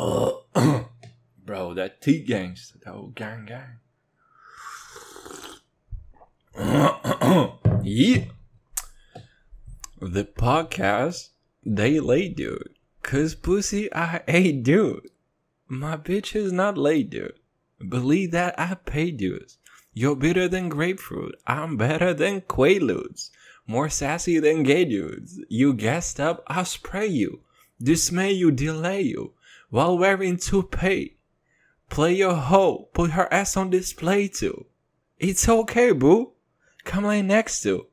Uh, bro, that T gangster, that old gang gang. yeah. The podcast, they late, dude. Cause pussy, I ain't dude. My bitch is not late, dude. Believe that I pay dues. You're bitter than grapefruit. I'm better than quaaludes. More sassy than gay dudes. You gassed up, i spray you. Dismay you, delay you while wearing toupee. Play your hoe, put her ass on display too. It's okay, boo. Come lay next to.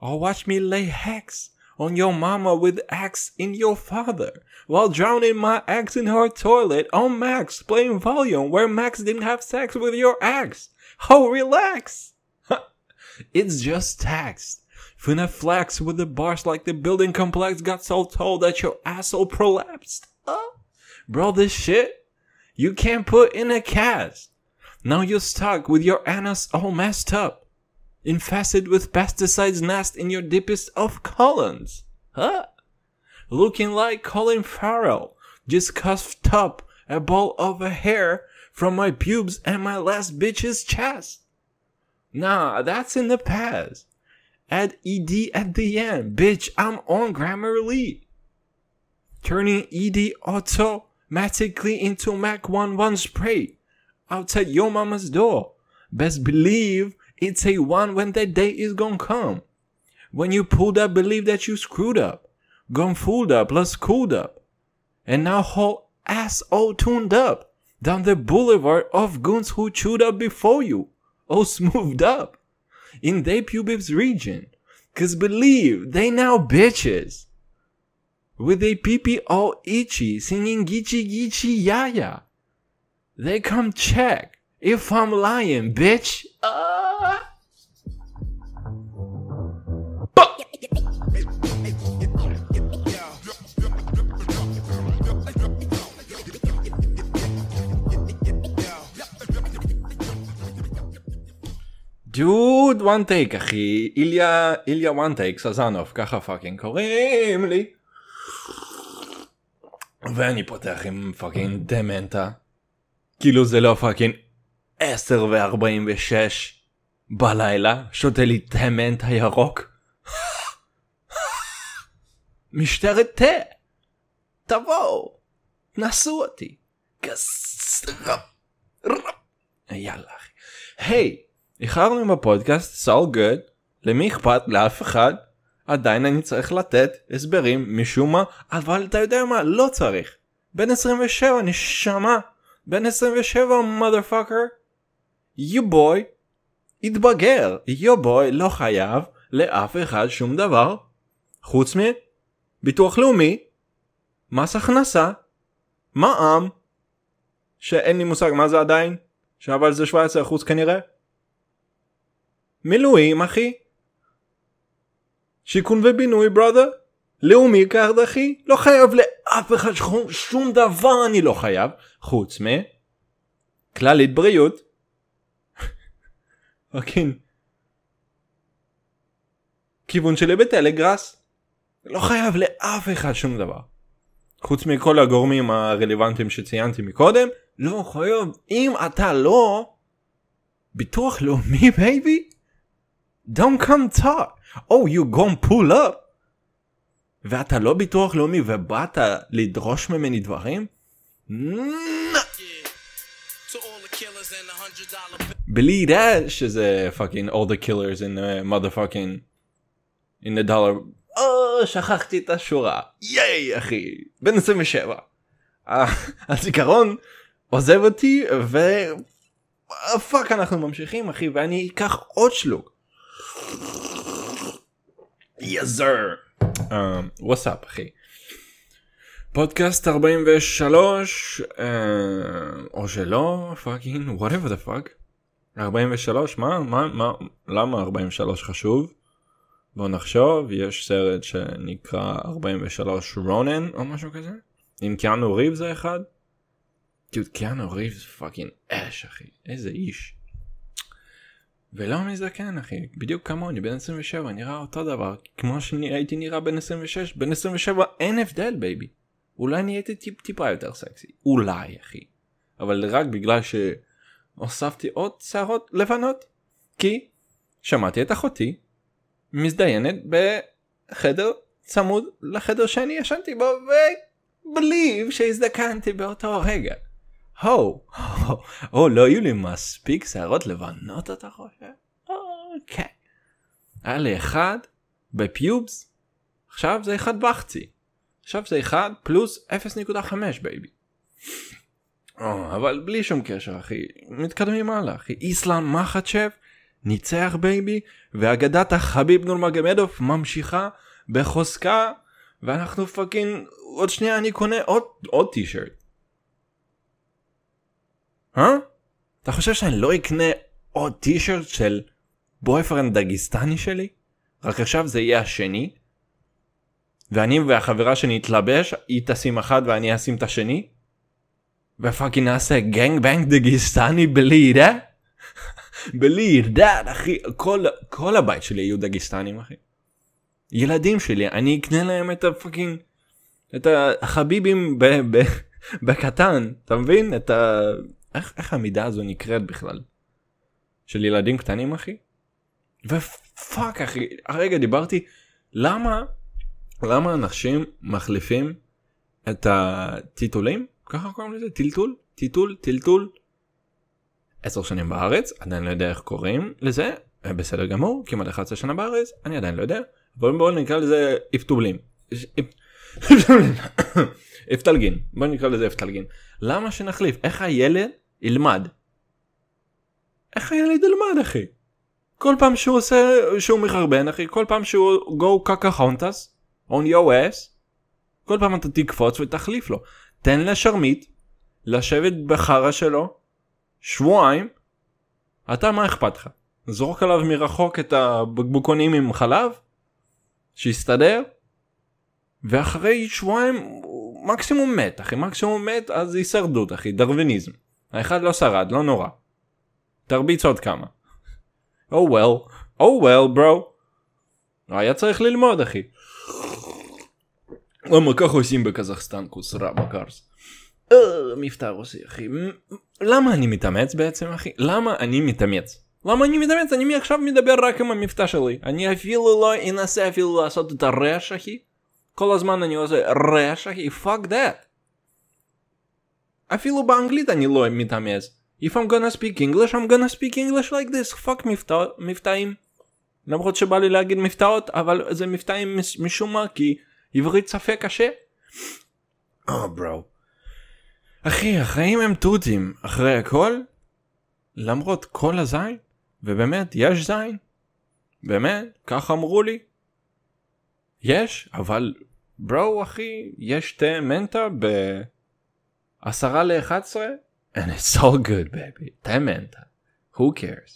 Or watch me lay hacks on your mama with axe in your father, while drowning my axe in her toilet on Max playing volume where Max didn't have sex with your axe. Oh, relax. it's just text. Finna flex with the bars like the building complex got so tall that your asshole prolapsed. Oh. Bro, this shit you can't put in a cast. Now you're stuck with your anus all messed up, infested with pesticides nest in your deepest of colons. Huh? Looking like Colin Farrell, just cuffed up a ball of a hair from my pubes and my last bitch's chest. Nah, that's in the past. Add ed at the end, bitch, I'm on Grammarly. Turning ed auto automatically into Mac 1-1 spray outside your mama's door. Best believe it's a one when that day is gonna come. When you pulled up, believe that you screwed up, gone fooled up, plus cooled up, and now whole ass all tuned up down the boulevard of goons who chewed up before you, all smoothed up in their pubis region. Cause believe they now bitches with a peepee all itchy, singing Gichi Gichi Yaya. They come check if I'm lying, bitch. Uh... Dude, one take אחי, איליה, איליה one take, סזנוף, ככה פאקינג קוראים לי. ואני פותח עם פאקינג דמנטה. כאילו זה לא פאקינג 10 ו-46 בלילה, שותה לי דמנטה ירוק. משטרת תה! תבואו! נסו אותי! כס... יאללה אחי. היי, איחרנו בפודקאסט, it's all good, למי אכפת? לאף אחד. עדיין אני צריך לתת הסברים משום מה, אבל אתה יודע מה, לא צריך. בן 27 נשמה, בן 27 mother fucker, you boy, התבגר, you boy לא חייב לאף אחד שום דבר, חוץ מביטוח לאומי, מס הכנסה, מע"מ, שאין לי מושג מה זה עדיין, שאבל זה 17% כנראה. מילואים אחי, שיכון ובינוי בראדר. לאומי כך דחי, לא חייב לאף אחד שום, שום דבר אני לא חייב, חוץ מ... כללית בריאות. פאקינג. כיוון שלי בטלגראס. לא חייב לאף אחד שום דבר. חוץ מכל הגורמים הרלוונטיים שציינתי מקודם, לא חייב, אם אתה לא, ביטוח לאומי בייבי, Don't come talk. Oh, you gonna pull up. ואתה לא ביטוח לאומי ובאת לדרוש ממני דברים? בלי ידע שזה פאקינג all the killers in the motherfucking in the dollar. או, oh, שכחתי את השורה. ייי אחי, בן 27. אה, הזיכרון עוזב אותי ו... פאק אה, אנחנו ממשיכים אחי ואני אקח עוד שלוק. יזר. סר. וואטסאפ אחי. פודקאסט 43 uh, או שלא פאקינג וואטאבר דה פאק. 43 מה מה מה למה 43 חשוב? בוא נחשוב יש סרט שנקרא 43 רונן או משהו כזה עם קיאנו ריב זה אחד. קיאנו ריב זה פאקינג אש אחי איזה איש. ולא מזדקן אחי בדיוק כמוני בן 27 נראה אותו דבר כמו שהייתי נראה בן 26 בן 27 אין הבדל בייבי אולי נהייתי טיפ טיפה יותר סקסי אולי אחי אבל רק בגלל שהוספתי עוד שערות לבנות כי שמעתי את אחותי מזדיינת בחדר צמוד לחדר שאני ישנתי בו ובלי שהזדקנתי באותו רגע הו, או לא היו לי מספיק שערות לבנות אתה חושב? אוקיי. היה לי אחד בפיובס, עכשיו זה אחד וחצי. עכשיו זה אחד פלוס 0.5 בייבי. אה, אבל בלי שום קשר אחי, מתקדמים הלאה אחי, איסלאם מחצ'ב ניצח בייבי ואגדת החביב נורמגמדוב ממשיכה בחוזקה ואנחנו פאקינג עוד שנייה אני קונה עוד עוד טישרט אה? אתה חושב שאני לא אקנה עוד טישרט של בויפרנד דגיסטני שלי? רק עכשיו זה יהיה השני? ואני והחברה שלי נתלבש, היא תשים אחת ואני אשים את השני? ופאקינג נעשה גנג בנג דגיסטני בלי ידע? בלי ידעת אחי, כל, כל הבית שלי יהיו דגיסטנים אחי. ילדים שלי, אני אקנה להם את הפאקינג, את החביבים ב, ב, בקטן, אתה מבין? את ה... איך, איך המידה הזו נקראת בכלל? של ילדים קטנים אחי? ופאק אחי, הרגע דיברתי, למה, למה אנשים מחליפים את הטיטולים? ככה קוראים לזה? טלטול? טיטול? טלטול? עשר שנים בארץ, עדיין לא יודע איך קוראים לזה, אה, בסדר גמור, כמעט 11 שנה בארץ, אני עדיין לא יודע, בואו בוא נקרא לזה איפטובלים. איפטלגין, בואו נקרא לזה איפטלגין. למה שנחליף? איך הילד ילמד. איך הילד ילמד אחי? כל פעם שהוא עושה שהוא מחרבן אחי כל פעם שהוא go קקה חונטס on your ass כל פעם אתה תקפוץ ותחליף לו תן לשרמית לשבת בחרא שלו שבועיים אתה מה אכפת לך זרוק עליו מרחוק את הבקבוקונים עם חלב שיסתדר ואחרי שבועיים הוא מקסימום מת אחי מקסימום מת אז הישרדות אחי דרוויניזם האחד לא שרד, לא נורא. תרביץ עוד כמה. Oh well, oh well bro. לא היה צריך ללמוד אחי. למה ככה עושים בקזחסטן כוס רבא קארס? אה, מבטא רוסי אחי. למה אני מתאמץ בעצם אחי? למה אני מתאמץ? למה אני מתאמץ? אני מעכשיו מדבר רק עם המבטא שלי. אני אפילו לא אנסה אפילו לעשות את הרעש אחי. כל הזמן אני עושה רעש אחי. פאק דאט. אפילו באנגלית אני לא מתאמץ. If I'm gonna speak English, I'm gonna speak English like this. fuck מבטאים. למרות שבא לי להגיד מבטאות, אבל זה מבטאים משום מה, כי עברית ספק קשה. אה, oh, ברו. אחי, החיים הם תותים. אחרי הכל, למרות כל הזין, ובאמת, יש זין. באמת, כך אמרו לי. יש, אבל ברו אחי, יש תה מנטה ב... עשרה ל-11 and it's all good baby, תאמן, who cares.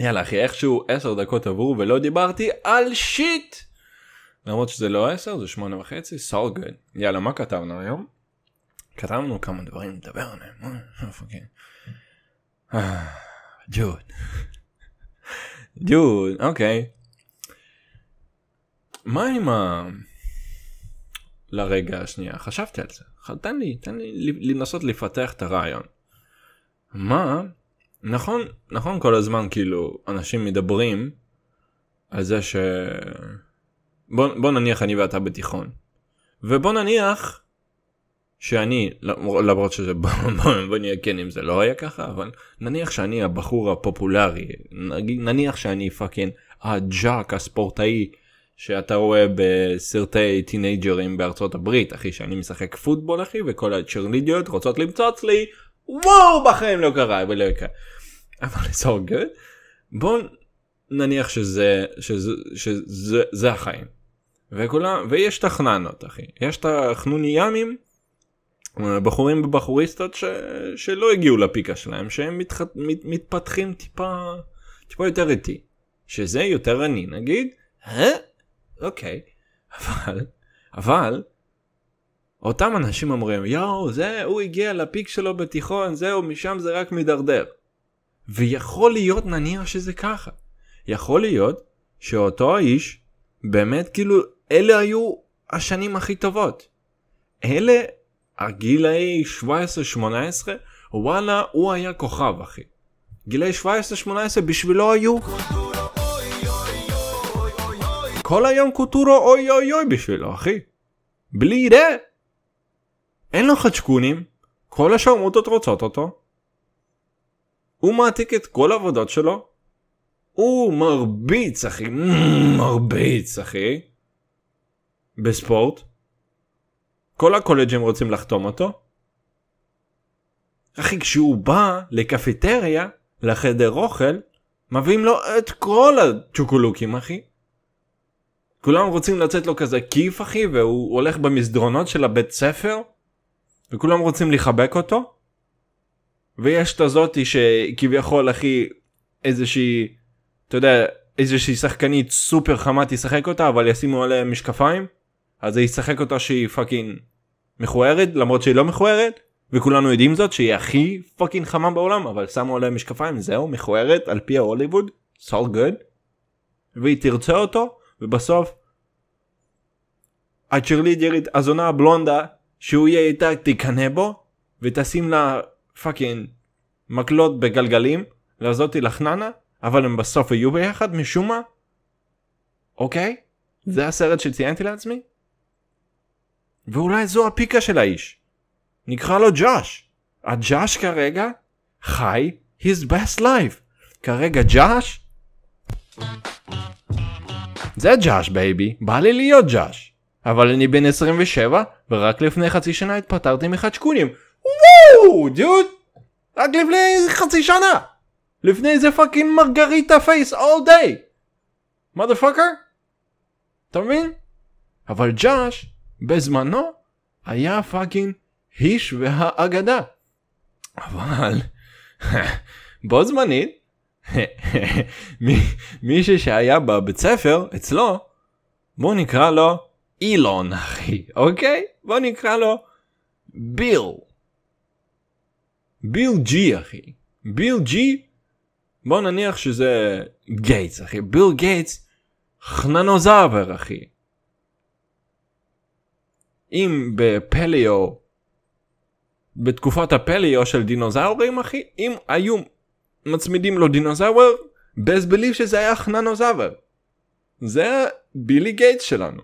יאללה אחי איכשהו 10 דקות עברו ולא דיברתי על שיט. למרות שזה לא 10 זה 8 וחצי, so good. יאללה מה כתבנו היום? כתבנו כמה דברים לדבר עליהם. דוד. אה, אה, אה, דוד, אוקיי. מה עם ה... לרגע השנייה. חשבתי על זה, תן לי, תן לי לנסות לפתח את הרעיון. מה? נכון, נכון כל הזמן כאילו אנשים מדברים על זה ש... בוא, בוא נניח אני ואתה בתיכון. ובוא נניח שאני, למרות שזה, בוא, בוא, בוא נהיה כן אם זה לא היה ככה, אבל נניח שאני הבחור הפופולרי, נניח שאני פאקינג הג'אק הספורטאי שאתה רואה בסרטי טינג'רים בארצות הברית אחי שאני משחק פוטבול אחי וכל הצ'רלידיות רוצות למצוץ לי וואו בחיים לא קרה ולא יקרה. אבל זה all בוא נניח שזה שזה שזה זה, החיים. וכולם ויש תחננות אחי יש את תחנוניאמים בחורים ובחוריסטות ש, שלא הגיעו לפיקה שלהם שהם מתח, מת, מתפתחים טיפה טיפה יותר איטי שזה יותר אני נגיד. אה? אוקיי, אבל, אבל, אותם אנשים אומרים, יואו, זה, הוא הגיע לפיק שלו בתיכון, זהו, משם זה רק מידרדר. ויכול להיות נניח שזה ככה. יכול להיות שאותו האיש, באמת כאילו, אלה היו השנים הכי טובות. אלה, הגילאי 17-18, וואלה, הוא היה כוכב, אחי. גילאי 17-18 בשבילו היו... כל היום קוטורו אוי אוי אוי בשבילו אחי. בלי ידע. אין לו חדשקונים, כל השרמוטות רוצות אותו. הוא מעתיק את כל העבודות שלו. הוא מרביץ אחי, מרביץ אחי. בספורט. כל הקולג'ים רוצים לחתום אותו. אחי כשהוא בא לקפיטריה, לחדר אוכל, מביאים לו את כל הצ'וקולוקים אחי. כולם רוצים לצאת לו כזה כיף אחי והוא הולך במסדרונות של הבית ספר וכולם רוצים לחבק אותו. ויש את הזאתי שכביכול אחי איזושהי אתה יודע איזושהי שחקנית סופר חמה תשחק אותה אבל ישימו עליה משקפיים אז היא ישחק אותה שהיא פאקינג מכוערת למרות שהיא לא מכוערת וכולנו יודעים זאת שהיא הכי פאקינג חמה בעולם אבל שמו עליה משקפיים זהו מכוערת על פי ההוליווד סול גוד והיא תרצה אותו ובסוף הצ'רלידרית הזונה הבלונדה שהוא יהיה איתה תקנא בו ותשים לה פאקינג מקלות בגלגלים לעזותי לחננה אבל הם בסוף יהיו ביחד משום מה אוקיי זה הסרט שציינתי לעצמי ואולי זו הפיקה של האיש נקרא לו ג'אש הג'אש כרגע חי his best life כרגע ג'אש thank you זה ג'אש בייבי, בא לי להיות ג'אש. אבל אני בן 27, ורק לפני חצי שנה התפטרתי מחדשקונים. וואו, דוד! רק לפני חצי שנה! לפני איזה פאקינג מרגריטה פייס אול דיי! מה פאקר? אתה מבין? אבל ג'אש, בזמנו, היה פאקינג היש והאגדה. אבל, בו זמנית, מישהו שהיה בבית ספר אצלו בוא נקרא לו אילון אחי אוקיי בוא נקרא לו ביל. ביל ג'י אחי ביל ג'י בוא נניח שזה גייטס אחי ביל גייטס חננוזאבר אחי. אם בפליו בתקופת הפליו של דינוזאורים אחי אם היו מצמידים לו דינוזאוור, best believe שזה היה חננוזאוור. זה בילי גייטס שלנו.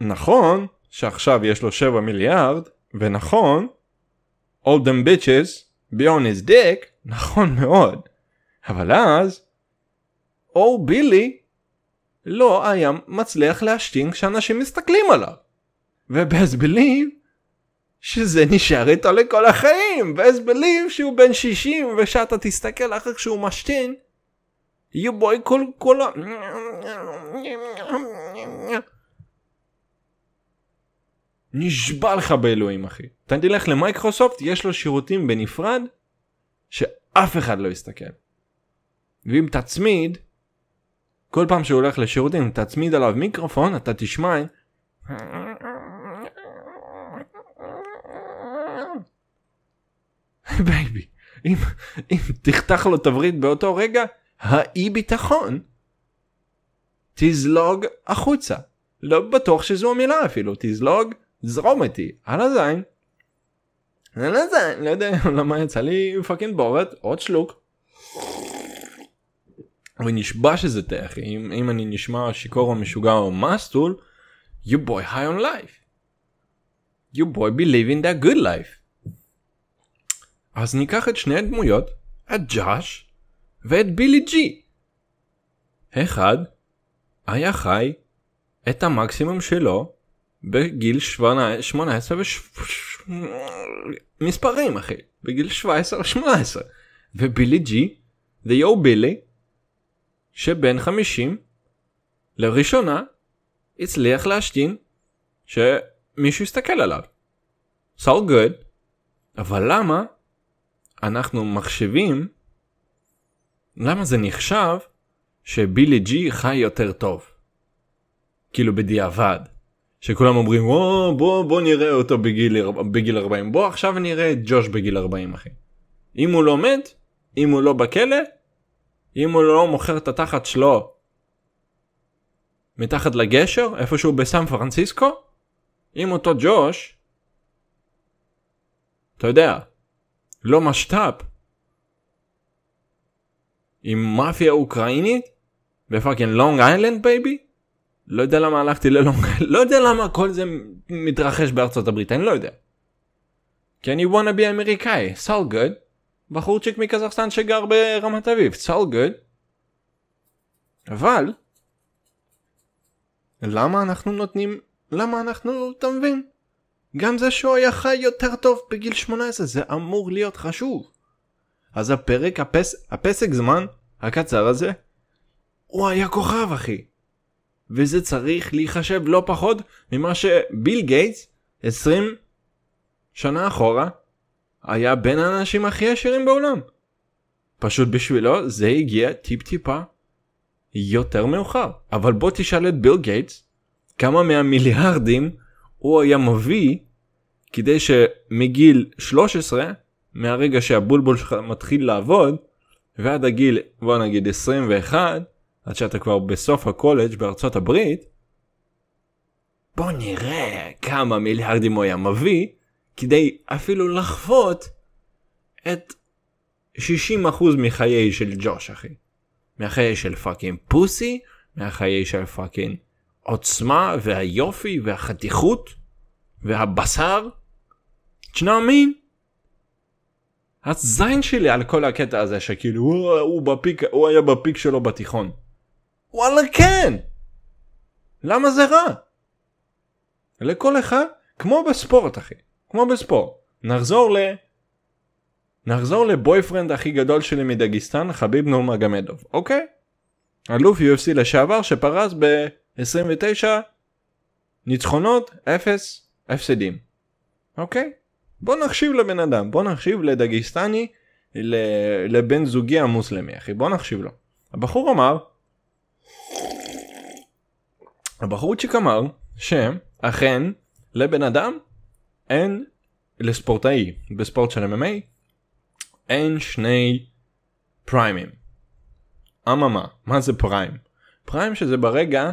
נכון שעכשיו יש לו 7 מיליארד, ונכון, all them bitches, be on his dick, נכון מאוד. אבל אז, או oh, בילי לא היה מצליח להשתין כשאנשים מסתכלים עליו. ובאז בליב שזה נשאר איתו לכל החיים, ואז בליב שהוא בן 60 ושאתה תסתכל אחר כשהוא משתין, יהיו בו כל כל ה... נשבע לך באלוהים אחי. אתה תלך למייקרוסופט, יש לו שירותים בנפרד שאף אחד לא יסתכל. ואם תצמיד, כל פעם שהוא הולך לשירותים, תצמיד עליו מיקרופון, אתה תשמע... בייבי, אם, אם תחתך לו תברית באותו רגע, האי ביטחון תזלוג החוצה. לא בטוח שזו המילה אפילו, תזלוג, זרום איתי, על הזין. על הזין, לא יודע למה יצא לי פאקינג בורת, עוד שלוק. ונשבע שזה טח, אם, אם אני נשמע שיכור או משוגע או מסטול, you boy high on life. you boy believe in that good life. אז ניקח את שני הדמויות, את ג'אש ואת בילי ג'י. אחד היה חי את המקסימום שלו בגיל 18 ו... מספרים אחי, בגיל 17 18. ובילי ג'י, זה יו בילי, שבן 50, לראשונה הצליח להשתין שמישהו יסתכל עליו. So good, אבל למה אנחנו מחשבים למה זה נחשב שבילי ג'י חי יותר טוב. כאילו בדיעבד. שכולם אומרים בוא בוא בוא נראה אותו בגיל, בגיל 40 בוא עכשיו נראה את ג'וש בגיל 40 אחי. אם הוא לא מת, אם הוא לא בכלא, אם הוא לא מוכר את התחת שלו מתחת לגשר איפשהו בסן פרנסיסקו, אם אותו ג'וש, אתה יודע, לא משת"פ עם מאפיה אוקראינית בפאקינג לונג איילנד בייבי לא יודע למה הלכתי ללונג איילנד, לא יודע למה כל זה מתרחש בארצות הברית אני לא יודע. כי אני וואנה בי אמריקאי סול גוד בחורצ'יק מקזחסטן שגר ברמת אביב סול גוד. אבל למה אנחנו נותנים למה אנחנו אתה מבין גם זה שהוא היה חי יותר טוב בגיל 18 זה אמור להיות חשוב. אז הפרק, הפס, הפסק זמן הקצר הזה, הוא היה כוכב אחי. וזה צריך להיחשב לא פחות ממה שביל גייטס 20 שנה אחורה היה בין האנשים הכי עשירים בעולם. פשוט בשבילו זה הגיע טיפ טיפה יותר מאוחר. אבל בוא תשאל את ביל גייטס כמה מהמיליארדים הוא היה מביא כדי שמגיל 13 מהרגע שהבולבול שלך מתחיל לעבוד ועד הגיל בוא נגיד 21 עד שאתה כבר בסוף הקולג' בארצות הברית בוא נראה כמה מיליארדים הוא היה מביא כדי אפילו לחוות את 60% מחיי של ג'וש אחי. מהחיי של פאקינג פוסי, מהחיי של פאקינג העוצמה והיופי והחתיכות והבשר. תשמע מי? הזין שלי על כל הקטע הזה שכאילו הוא, הוא בפיק הוא היה בפיק שלו בתיכון. וואלה כן! למה זה רע? לכל אחד כמו בספורט אחי כמו בספורט נחזור ל... נחזור לבויפרנד הכי גדול שלי מדגיסטן חביב נורמה גמדוב, אוקיי? אלוף UFC לשעבר שפרס ב... 29 ניצחונות, 0 הפסדים. אוקיי? בוא נחשיב לבן אדם, בוא נחשיב לדגיסטני, לבן זוגי המוסלמי, אחי, בוא נחשיב לו. הבחור אמר, הבחורצ'יק אמר, שאכן לבן אדם אין לספורטאי בספורט של MMA אין שני פריימים. אממה, מה זה פריים? פריים שזה ברגע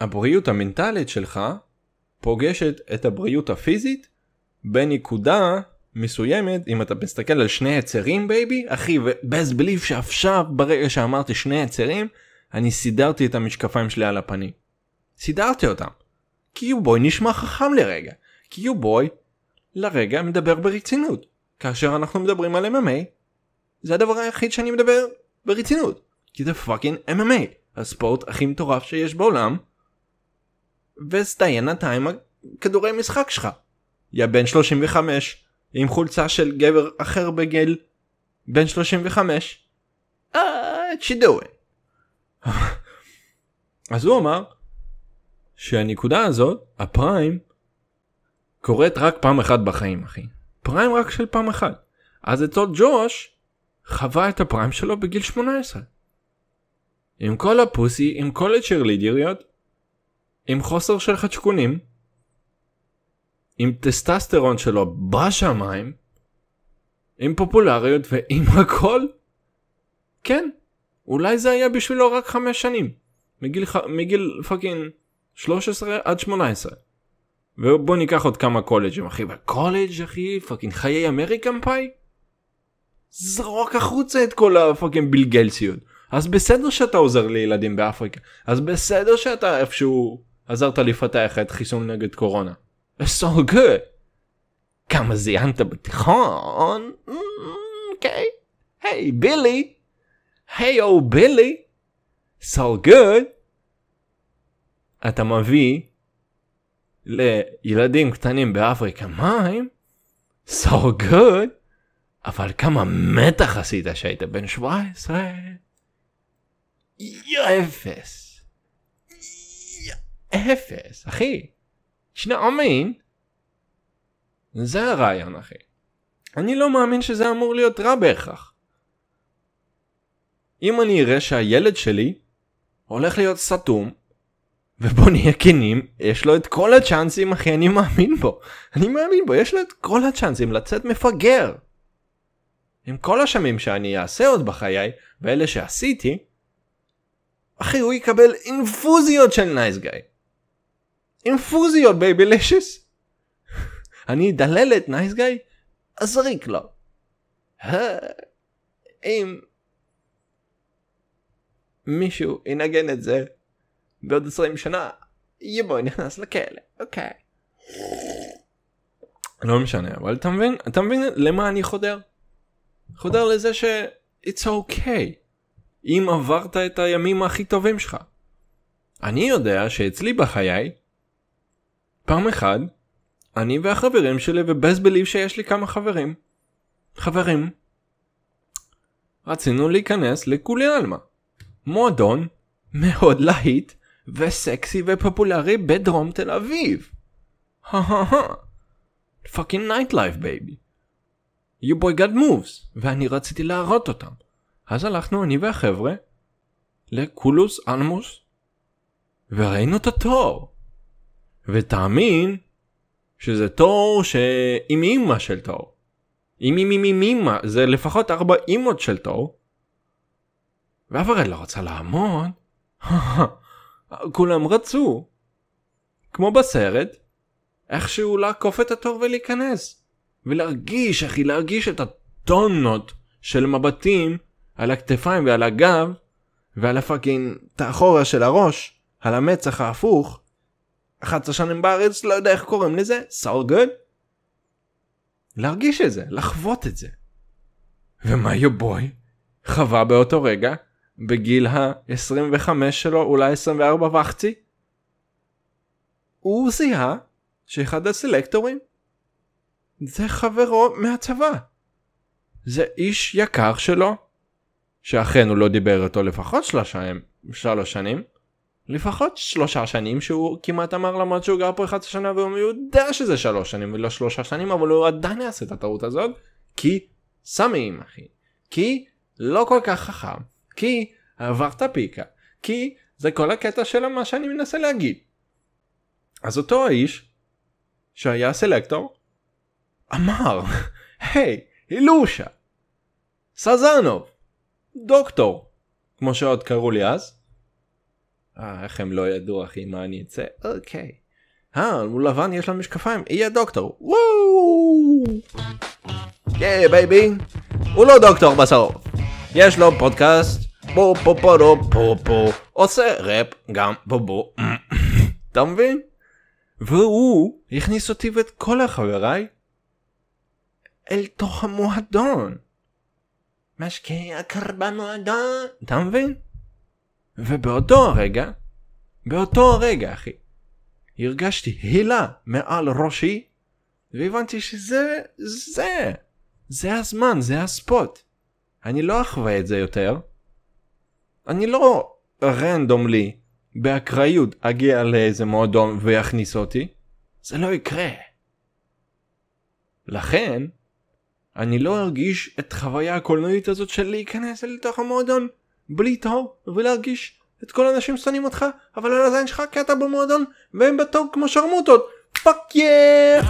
הבריאות המנטלית שלך פוגשת את הבריאות הפיזית בנקודה מסוימת אם אתה מסתכל על שני יצרים בייבי אחי ובאז בליף שעכשיו ברגע שאמרתי שני יצרים אני סידרתי את המשקפיים שלי על הפנים. סידרתי אותם. כי בוי נשמע חכם לרגע. כי בוי לרגע מדבר ברצינות. כאשר אנחנו מדברים על MMA זה הדבר היחיד שאני מדבר ברצינות. כי זה פאקינג MMA הספורט הכי מטורף שיש בעולם וזדיין אתה עם הכדורי משחק שלך. יא בן 35 עם חולצה של גבר אחר בגיל בן 35. what she doing? אז הוא אמר שהנקודה הזאת הפריים קורית רק פעם אחת בחיים אחי פריים רק של פעם אחת אז ג'וש חווה את הפריים שלו בגיל 18. עם כל הפוסי עם כל עם חוסר של חדשקונים, עם טסטסטרון שלו בשמיים, עם פופולריות ועם הכל? כן, אולי זה היה בשבילו רק חמש שנים, מגיל, ח... מגיל פאקינג 13 עד 18. ובוא ניקח עוד כמה קולג'ים אחי, והקולג' אחי פאקינג חיי אמריקן פאי? זרוק החוצה את כל הפאקינג בילגלסיות. אז בסדר שאתה עוזר לילדים באפריקה, אז בסדר שאתה איפשהו עזרת לפתח את חיסון נגד קורונה. so good. כמה זיינת בתיכון? אוקיי. היי בילי. היי או בילי. So good. אתה מביא לילדים קטנים באפריקה מים? So good. אבל כמה מתח עשית שהיית בן 17? אפס. אפס, אחי. שני עמים. זה הרעיון, אחי. אני לא מאמין שזה אמור להיות רע בהכרח. אם אני אראה שהילד שלי הולך להיות סתום, ובוא נהיה כנים, יש לו את כל הצ'אנסים, אחי, אני מאמין בו. אני מאמין בו, יש לו את כל הצ'אנסים לצאת מפגר. עם כל השמים שאני אעשה עוד בחיי, ואלה שעשיתי, אחי, הוא יקבל אינפוזיות של נייס nice גיא. אינפוזיות בייבי לשס. אני דללת נייס גיא? אזריק לו. אם מישהו ינגן את זה בעוד 20 שנה יבואי נכנס לכלא אוקיי. לא משנה אבל אתה מבין אתה מבין למה אני חודר? חודר לזה ש it's okay אם עברת את הימים הכי טובים שלך. אני יודע שאצלי בחיי פעם אחת, אני והחברים שלי ובסט בליב שיש לי כמה חברים. חברים. רצינו להיכנס לכולי עלמא. מועדון מאוד להיט וסקסי ופופולרי בדרום תל אביב. פאקינג לייב בייבי. You boy got moves ואני רציתי להראות אותם. אז הלכנו אני והחבר'ה לקולוס אלמוס וראינו את התור. ותאמין שזה תור שעם אימא של תור. עם אימא עם אימא זה לפחות ארבע אימות של תור. ואף אחד לא רצה לעמוד. כולם רצו. כמו בסרט, איכשהו לעקוף את התור ולהיכנס. ולהרגיש, אחי, להרגיש את הטונות של מבטים על הכתפיים ועל הגב ועל הפאקינג תאחורה של הראש, על המצח ההפוך, 11 שנים בארץ לא יודע איך קוראים לזה sour גוד. להרגיש את זה לחוות את זה. ומה יו בוי חווה באותו רגע בגיל ה-25 שלו אולי 24 וחצי. הוא זיהה שאחד הסלקטורים זה חברו מהצבא. זה איש יקר שלו שאכן הוא לא דיבר איתו לפחות שלושה, שנים לפחות שלושה שנים שהוא כמעט אמר למרות שהוא גר פה 11 שנה והוא יודע שזה שלוש שנים ולא שלושה שנים אבל הוא עדיין יעשה את הטעות הזאת כי סמים אחי כי לא כל כך חכם כי עברת פיקה כי זה כל הקטע של מה שאני מנסה להגיד. אז אותו האיש שהיה סלקטור אמר היי hey, אילושה סזנוב דוקטור כמו שעוד קראו לי אז אה, איך הם לא ידעו אחי מה אני אצא אוקיי. אה, הוא לבן יש לא לו משקפיים, יהיה דוקטור. וואו! כל ובאותו הרגע, באותו הרגע אחי, הרגשתי הילה מעל ראשי והבנתי שזה זה זה הזמן זה הספוט אני לא אחווה את זה יותר אני לא רנדומלי באקראיות אגיע לאיזה מועדון ויכניס אותי זה לא יקרה לכן אני לא ארגיש את חוויה הקולנועית הזאת של להיכנס לתוך המועדון בלי טהור ולהרגיש את כל האנשים שונאים אותך, אבל על הזין שלך כי אתה במועדון והם בתור כמו שרמוטות. פאק יא!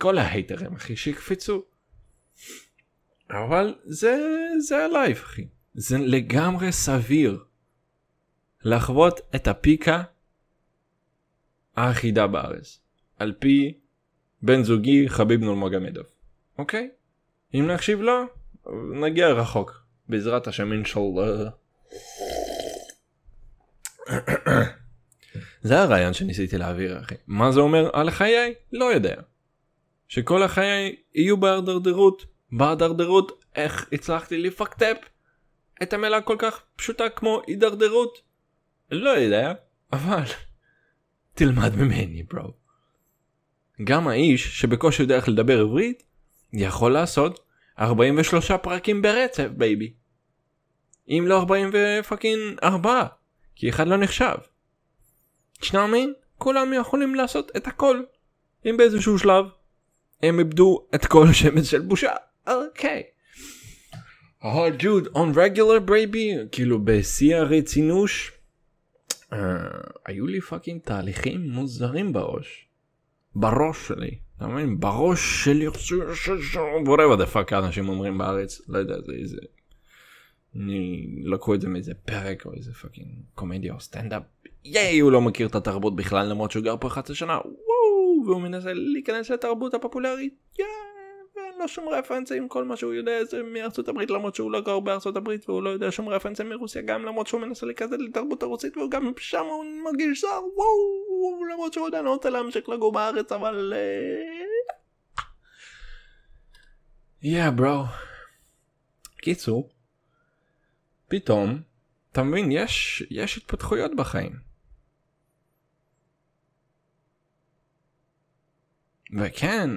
כל ההייטרים אחי שיקפצו. אבל זה זה הלייב אחי. זה לגמרי סביר לחוות את הפיקה האחידה בארץ. על פי בן זוגי חביב נולמוגמדוב אוקיי? אם נקשיב לה, נגיע רחוק. בעזרת השם אינשאללה. זה הרעיון שניסיתי להעביר אחי. מה זה אומר על חיי? לא יודע. שכל החיי יהיו בהדרדרות. בהדרדרות, איך הצלחתי לפקטפ את המילה כל כך פשוטה כמו הידרדרות? לא יודע, אבל תלמד ממני ברו. גם האיש שבקושי יודע איך לדבר עברית יכול לעשות 43 פרקים ברצף בייבי. אם לא 40 ופאקינג 4 כי אחד לא נחשב. שנאמין כולם יכולים לעשות את הכל אם באיזשהו שלב הם איבדו את כל השמץ של בושה. אוקיי. Oh ג'וד און רגולר בייבי כאילו בשיא הרצינוש uh, אה, היו לי פאקינג תהליכים מוזרים בראש. בראש שלי. אתה מבין? בראש של וואטאבר דה פאק אנשים אומרים בארץ, לא יודע, זה איזה... אני לקחו את זה מאיזה פרק או איזה פאקינג קומדיה או סטנדאפ, ייי, הוא לא מכיר את התרבות בכלל למרות שהוא גר פה 11 שנה, וואו, והוא מנסה להיכנס לתרבות הפופולרית, ייי. לו שום רפרנסים, כל מה שהוא יודע זה מארצות הברית, למרות שהוא לא גר בארצות הברית והוא לא יודע שום רפרנסים מרוסיה, גם למרות שהוא מנסה לקזל לתרבות הרוסית, וגם שם הוא מרגיש זר, וואו, למרות שהוא עדיין לא רוצה להמשיך לגור בארץ, אבל... יא אה, ברו. קיצור, פתאום, אתה מבין, יש, יש התפתחויות בחיים. וכן,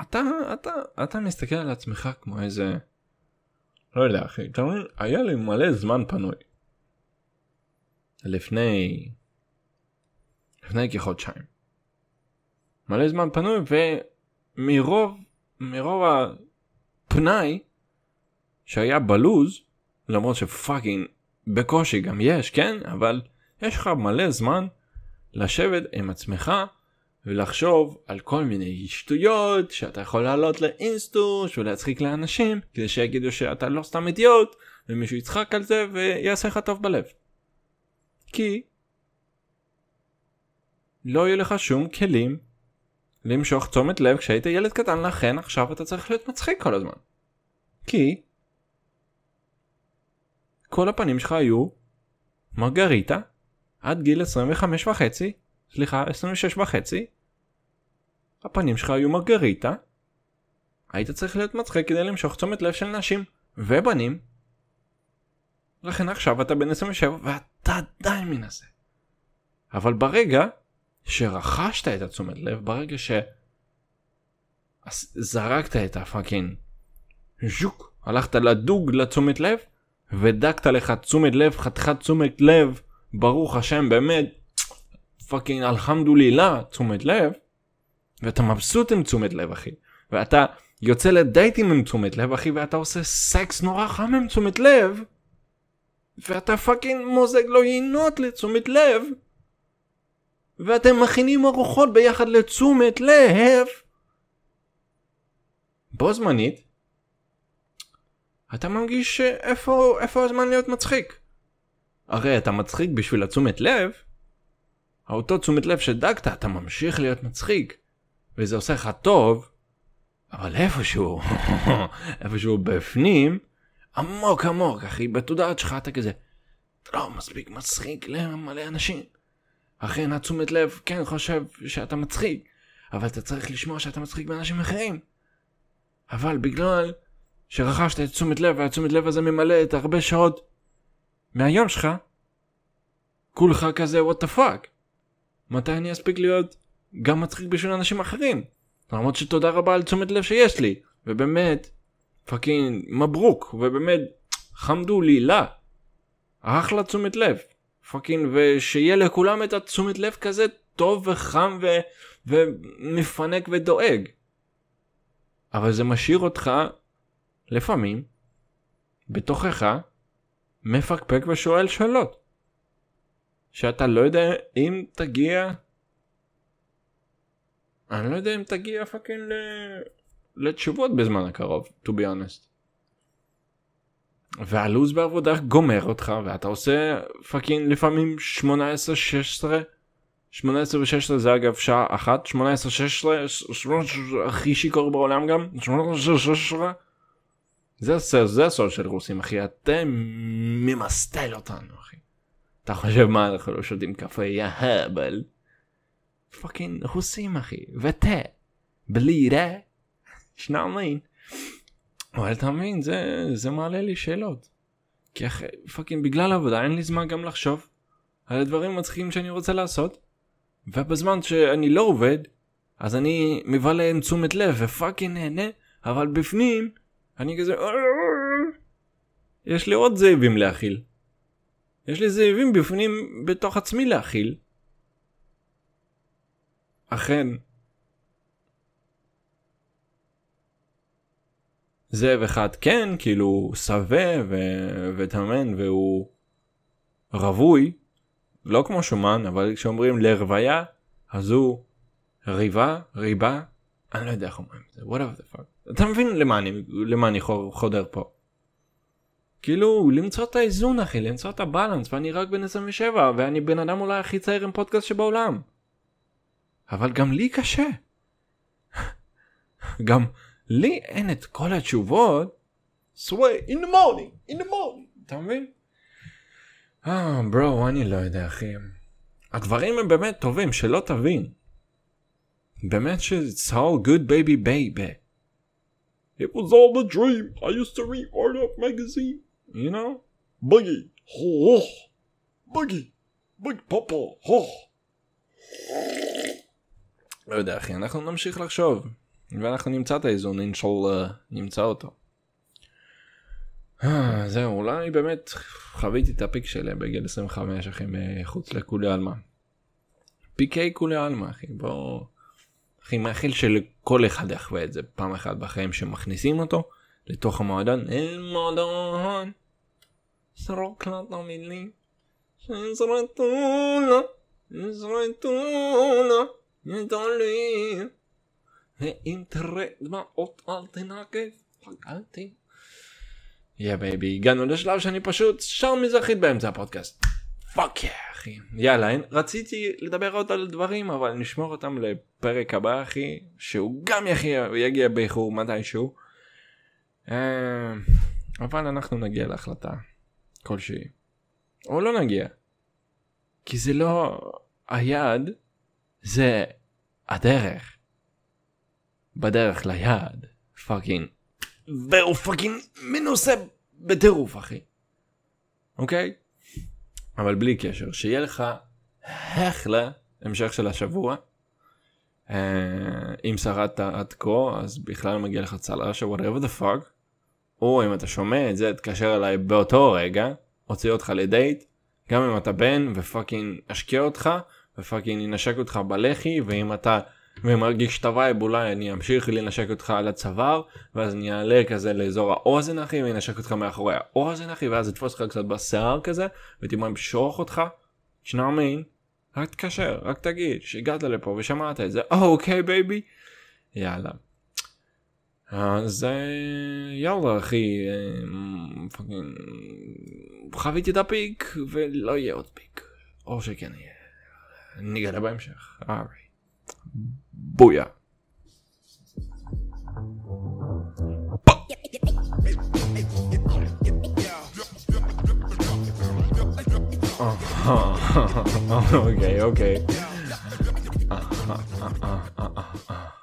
אתה, אתה, אתה מסתכל על עצמך כמו איזה... לא יודע אחי, אתה אומר, היה לי מלא זמן פנוי. לפני... לפני כחודשיים. מלא זמן פנוי ומרוב, מרוב הפנאי שהיה בלוז, למרות שפאקינג בקושי גם יש, כן? אבל יש לך מלא זמן לשבת עם עצמך ולחשוב על כל מיני שטויות שאתה יכול לעלות לאינסטוש ולהצחיק לאנשים כדי שיגידו שאתה לא סתם אידיוט ומישהו יצחק על זה ויעשה לך טוב בלב. כי לא יהיו לך שום כלים למשוך תשומת לב כשהיית ילד קטן לכן עכשיו אתה צריך להיות מצחיק כל הזמן. כי כל הפנים שלך היו מרגריטה עד גיל 25 וחצי, סליחה 26 וחצי, הפנים שלך היו מרגריטה. אה? היית צריך להיות מצחיק כדי למשוך תשומת לב של נשים ובנים. לכן עכשיו אתה בן 27 ואתה עדיין מנסה. אבל ברגע שרכשת את התשומת לב, ברגע שזרקת את הפאקינג ז'וק, הלכת לדוג לתשומת לב, ודקת לך תשומת לב, חתיכת תשומת לב, ברוך השם באמת, פאקינג אלחמדולילה, תשומת לב, ואתה מבסוט עם תשומת לב אחי ואתה יוצא לדייטים עם תשומת לב אחי ואתה עושה סקס נורא חם עם תשומת לב ואתה פאקינג מוזג לו לא יינות לתשומת לב ואתם מכינים ארוחות ביחד לתשומת לב בו זמנית אתה מרגיש שאיפה איפה הזמן להיות מצחיק הרי אתה מצחיק בשביל התשומת לב, האותו תשומת לב שדגת אתה ממשיך להיות מצחיק. וזה עושה לך טוב, אבל איפשהו, איפשהו בפנים, עמוק עמוק, אחי, בתודעת שלך אתה כזה, אתה לא מספיק מצחיק למלא אנשים. אכן התשומת לב כן חושב שאתה מצחיק, אבל אתה צריך לשמוע שאתה מצחיק באנשים אחרים. אבל בגלל שרכשת את תשומת לב, והתשומת לב הזה ממלא את הרבה שעות מהיום שלך, כולך כזה what the fuck. מתי אני אספיק להיות גם מצחיק בשביל אנשים אחרים. למרות שתודה רבה על תשומת לב שיש לי, ובאמת, פאקינג מברוק, ובאמת, חמדו לי, לה. אחלה תשומת לב. פאקינג, ושיהיה לכולם את התשומת לב כזה טוב וחם ו... ומפנק ודואג. אבל זה משאיר אותך, לפעמים, בתוכך, מפקפק ושואל שאלות. שאתה לא יודע אם תגיע אני לא יודע אם תגיע פאקינג ל... לתשובות בזמן הקרוב, to be honest. והלו"ז בעבודה גומר אותך ואתה עושה פאקינג לפעמים 18 16 18 ו-16 זה אגב שעה אחת 18 16 הכי שיכור בעולם גם 18 16 זה הסול של רוסים אחי אתם ממסטל אותנו אחי אתה חושב מה אנחנו לא שותים קפה יא הבל פאקינג רוסים אחי ותה בלי רה שנעמין. אבל אתה מבין זה זה מעלה לי שאלות. כי אחרי פאקינג בגלל העבודה אין לי זמן גם לחשוב על הדברים המצחיקים שאני רוצה לעשות. ובזמן שאני לא עובד אז אני מבלה עם תשומת לב ופאקינג נהנה אבל בפנים אני כזה אה, יש לי עוד זאבים להכיל. יש לי זאבים בפנים בתוך עצמי להכיל. אכן זאב אחד כן כאילו הוא שבע ו- וטמן והוא רווי לא כמו שומן אבל כשאומרים לרוויה אז הוא ריבה ריבה אני לא יודע איך אומרים את זה whatever the fuck אתה מבין למה אני למה אני חודר פה. כאילו למצוא את האיזון אחי למצוא את הבאלנס ואני רק בן 27 ואני בן אדם אולי הכי צעיר עם פודקאסט שבעולם. אבל גם לי קשה. גם לי אין את כל התשובות. סווי, אין the אין in אתה מבין? אה, oh, ברו, אני לא יודע, אחי. הדברים הם באמת טובים, שלא תבין. באמת ש- it's all good baby baby. It was all a dream. I used to read Art of magazine. You know? Buggy. הו, oh. Buggy. Big Papa. Oh. לא יודע אחי, אנחנו נמשיך לחשוב, ואנחנו נמצא את האיזון, אינשאללה, נמצא אותו. אה, זהו, אולי באמת חוויתי את הפיק שלי בגיל 25 אחי מחוץ לכולי עלמא. פיקי כולי עלמא אחי, בואו... אחי מאחל שלכל אחד יחווה את זה פעם אחת בחיים שמכניסים אותו לתוך המועדון, אין מועדון, זרוק לה את המילים, שיזרתו לה, יזרתו לה. גדולים. האם תראה דמעות אל תנקף? פגעתי. יא בייבי, הגענו לשלב שאני פשוט שר מזרחית באמצע הפודקאסט. פאק יא אחי. יאללה, רציתי לדבר עוד על דברים אבל נשמור אותם לפרק הבא אחי, שהוא גם יגיע, יגיע באיחור מתישהו. אה, אבל אנחנו נגיע להחלטה כלשהי. או לא נגיע. כי זה לא היעד, זה הדרך. בדרך ליעד. פאקינג. והוא פאקינג מנוסה בטירוף אחי. אוקיי? אבל בלי קשר, שיהיה לך אחלה המשך של השבוע. אה, אם שרדת עד כה אז בכלל מגיע לך צל"ש או whatever the fuck. או אם אתה שומע את זה תקשר אליי באותו רגע, הוציא אותך לדייט, גם אם אתה בן ופאקינג אשקיע אותך ופאקינג ינשק אותך בלחי ואם אתה ומרגיש את הווייב אולי אני אמשיך לנשק אותך על הצוואר ואז אני אעלה כזה לאזור האוזן אחי ואנשק אותך מאחורי האוזן אחי ואז אתפוס לך קצת בשיער כזה ותמשוך אותך. שנאמין רק תקשר רק תגיד שהגעת לפה ושמעת את זה אוקיי בייבי יאללה. אז אה, יאללה אחי אה, חוויתי את הפיק ולא יהיה עוד פיק או שכן יהיה. Niye hemşek. Alright. Boya. Aha. okay, okay. ah,